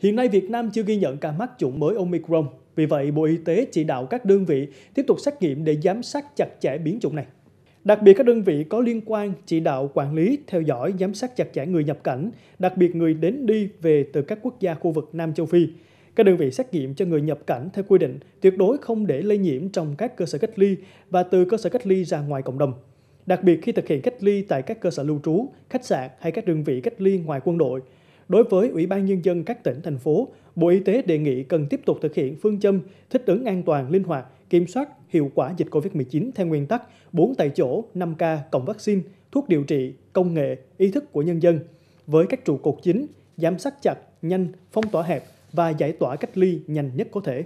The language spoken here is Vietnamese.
Hiện nay Việt Nam chưa ghi nhận ca mắc chủng mới Omicron, vì vậy Bộ Y tế chỉ đạo các đơn vị tiếp tục xét nghiệm để giám sát chặt chẽ biến chủng này. Đặc biệt các đơn vị có liên quan chỉ đạo quản lý, theo dõi, giám sát chặt chẽ người nhập cảnh, đặc biệt người đến đi về từ các quốc gia khu vực Nam Châu Phi. Các đơn vị xét nghiệm cho người nhập cảnh theo quy định, tuyệt đối không để lây nhiễm trong các cơ sở cách ly và từ cơ sở cách ly ra ngoài cộng đồng. Đặc biệt khi thực hiện cách ly tại các cơ sở lưu trú, khách sạn hay các đơn vị cách ly ngoài quân đội, Đối với Ủy ban Nhân dân các tỉnh, thành phố, Bộ Y tế đề nghị cần tiếp tục thực hiện phương châm thích ứng an toàn, linh hoạt, kiểm soát hiệu quả dịch COVID-19 theo nguyên tắc 4 tại chỗ, 5K, cộng vaccine, thuốc điều trị, công nghệ, ý thức của nhân dân. Với các trụ cột chính, giám sát chặt, nhanh, phong tỏa hẹp và giải tỏa cách ly nhanh nhất có thể.